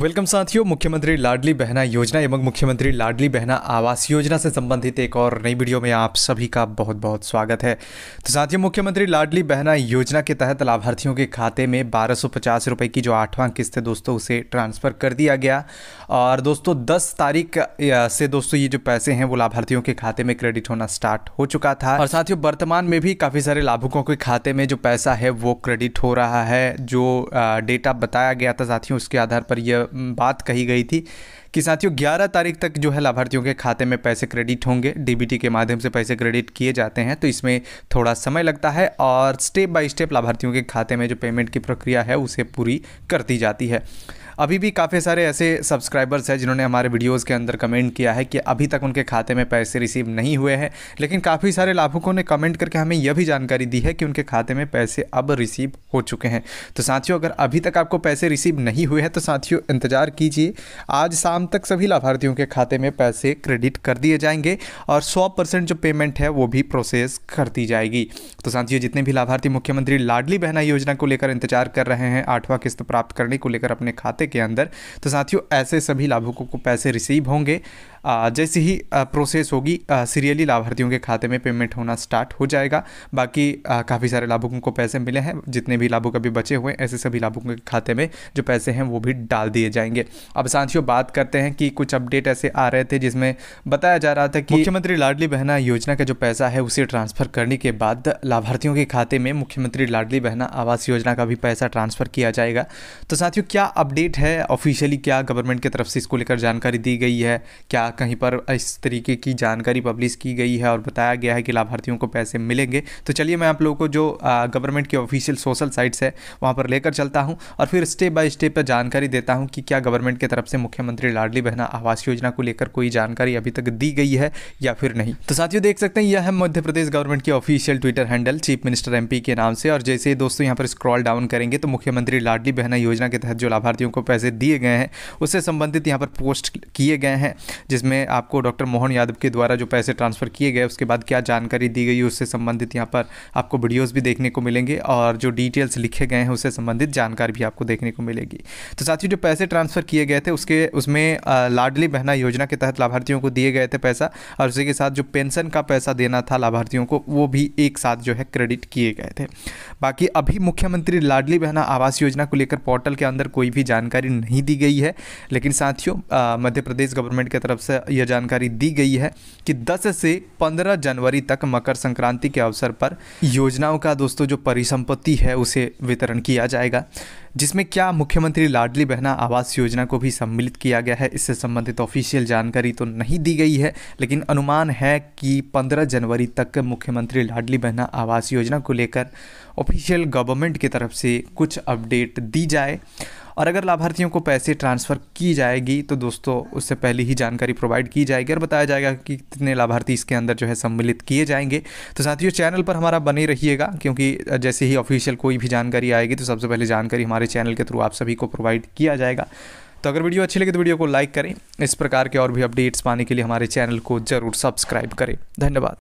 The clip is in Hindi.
वेलकम साथियों मुख्यमंत्री लाडली बहना योजना एवं मुख्यमंत्री लाडली बहना आवास योजना से संबंधित एक और नई वीडियो में आप सभी का बहुत बहुत स्वागत है तो साथियों मुख्यमंत्री लाडली बहना योजना के तहत लाभार्थियों के खाते में बारह सौ की जो आठवां किस्त है दोस्तों उसे ट्रांसफ़र कर दिया गया और दोस्तों दस तारीख से दोस्तों ये जो पैसे हैं वो लाभार्थियों के खाते में क्रेडिट होना स्टार्ट हो चुका था और साथियों वर्तमान में भी काफ़ी सारे लाभुकों के खाते में जो पैसा है वो क्रेडिट हो रहा है जो डेटा बताया गया था साथियों उसके आधार पर यह बात कही गई थी कि साथियों 11 तारीख तक जो है लाभार्थियों के खाते में पैसे क्रेडिट होंगे डीबीटी के माध्यम से पैसे क्रेडिट किए जाते हैं तो इसमें थोड़ा समय लगता है और स्टेप बाय स्टेप लाभार्थियों के खाते में जो पेमेंट की प्रक्रिया है उसे पूरी करती जाती है अभी भी काफ़ी सारे ऐसे सब्सक्राइबर्स हैं जिन्होंने हमारे वीडियोज़ के अंदर कमेंट किया है कि अभी तक उनके खाते में पैसे रिसीव नहीं हुए हैं लेकिन काफ़ी सारे लाभुकों ने कमेंट करके हमें यह भी जानकारी दी है कि उनके खाते में पैसे अब रिसीव हो चुके हैं तो साथियों अगर अभी तक आपको पैसे रिसीव नहीं हुए हैं तो साथियों इंतज़ार कीजिए आज शाम तक सभी लाभार्थियों के खाते में पैसे क्रेडिट कर दिए जाएंगे और सौ जो पेमेंट है वो भी प्रोसेस कर दी जाएगी तो साथियों जितने भी लाभार्थी मुख्यमंत्री लाडली बहना योजना को लेकर इंतजार कर रहे हैं आठवां किस्त प्राप्त करने को लेकर अपने खाते हफ्ते के अंदर तो साथियों ऐसे सभी लाभुकों को पैसे रिसीव होंगे जैसे ही प्रोसेस होगी सीरियली लाभार्थियों के खाते में पेमेंट होना स्टार्ट हो जाएगा बाकी काफ़ी सारे लाभुकों को पैसे मिले हैं जितने भी लाभुक अभी बचे हुए हैं ऐसे सभी लाभुकों के खाते में जो पैसे हैं वो भी डाल दिए जाएंगे अब साथियों बात करते हैं कि कुछ अपडेट ऐसे आ रहे थे जिसमें बताया जा रहा था कि मुख्यमंत्री लाडली बहना योजना का जो पैसा है उसे ट्रांसफर करने के बाद लाभार्थियों के खाते में मुख्यमंत्री लाडली बहना आवास योजना का भी पैसा ट्रांसफर किया जाएगा तो साथियों क्या अपडेट है ऑफिशियली क्या गवर्नमेंट की तरफ से इसको लेकर जानकारी दी गई है क्या कहीं पर इस तरीके की जानकारी पब्लिश की गई है और बताया गया है कि लाभार्थियों को पैसे मिलेंगे तो चलिए मैं आप लोगों को जो गवर्नमेंट की ऑफिशियल सोशल साइट्स है वहाँ पर लेकर चलता हूँ और फिर स्टेप बाय स्टेप पर जानकारी देता हूँ कि क्या गवर्नमेंट की तरफ से मुख्यमंत्री लाडली बहना आवास योजना को लेकर कोई जानकारी अभी तक दी गई है या फिर नहीं तो साथियों देख सकते हैं यह है मध्य प्रदेश गवर्नमेंट की official Twitter handle chief minister MP के नाम से और जैसे दोस्तों यहाँ पर स्क्रॉल डाउन करेंगे तो मुख्यमंत्री लाडली बहना योजना के तहत जो लाभार्थियों को पैसे दिए गए हैं उससे संबंधित यहाँ पर पोस्ट किए गए हैं जिसमें में आपको डॉक्टर मोहन यादव के द्वारा जो पैसे ट्रांसफ़र किए गए उसके बाद क्या जानकारी दी गई उससे संबंधित यहाँ पर आपको वीडियोस भी देखने को मिलेंगे और जो डिटेल्स लिखे गए हैं उससे संबंधित जानकारी भी आपको देखने को मिलेगी तो साथियों जो पैसे ट्रांसफ़र किए गए थे उसके उसमें लाडली बहना योजना के तहत लाभार्थियों को दिए गए थे पैसा और उसी के साथ जो पेंशन का पैसा देना था लाभार्थियों को वो भी एक साथ जो है क्रेडिट किए गए थे बाकी अभी मुख्यमंत्री लाडली बहना आवास योजना को लेकर पोर्टल के अंदर कोई भी जानकारी नहीं दी गई है लेकिन साथियों मध्य प्रदेश गवर्नमेंट की तरफ से यह जानकारी दी गई है कि 10 से 15 जनवरी तक मकर संक्रांति के अवसर पर योजनाओं का दोस्तों जो परिसंपत्ति है उसे वितरण किया जाएगा जिसमें क्या मुख्यमंत्री लाडली बहना आवास योजना को भी सम्मिलित किया गया है इससे संबंधित ऑफिशियल जानकारी तो नहीं दी गई है लेकिन अनुमान है कि 15 जनवरी तक मुख्यमंत्री लाडली बहना आवास योजना को लेकर ऑफिशियल गवर्नमेंट की तरफ से कुछ अपडेट दी जाए और अगर लाभार्थियों को पैसे ट्रांसफ़र की जाएगी तो दोस्तों उससे पहले ही जानकारी प्रोवाइड की जाएगी और बताया जाएगा कि कितने लाभार्थी इसके अंदर जो है सम्मिलित किए जाएंगे तो साथियों चैनल पर हमारा बने रहिएगा क्योंकि जैसे ही ऑफिशियल कोई भी जानकारी आएगी तो सबसे पहले जानकारी हमारे चैनल के थ्रू आप सभी को प्रोवाइड किया जाएगा तो अगर वीडियो अच्छी लगे तो वीडियो को लाइक करें इस प्रकार के और भी अपडेट्स पाने के लिए हमारे चैनल को जरूर सब्सक्राइब करें धन्यवाद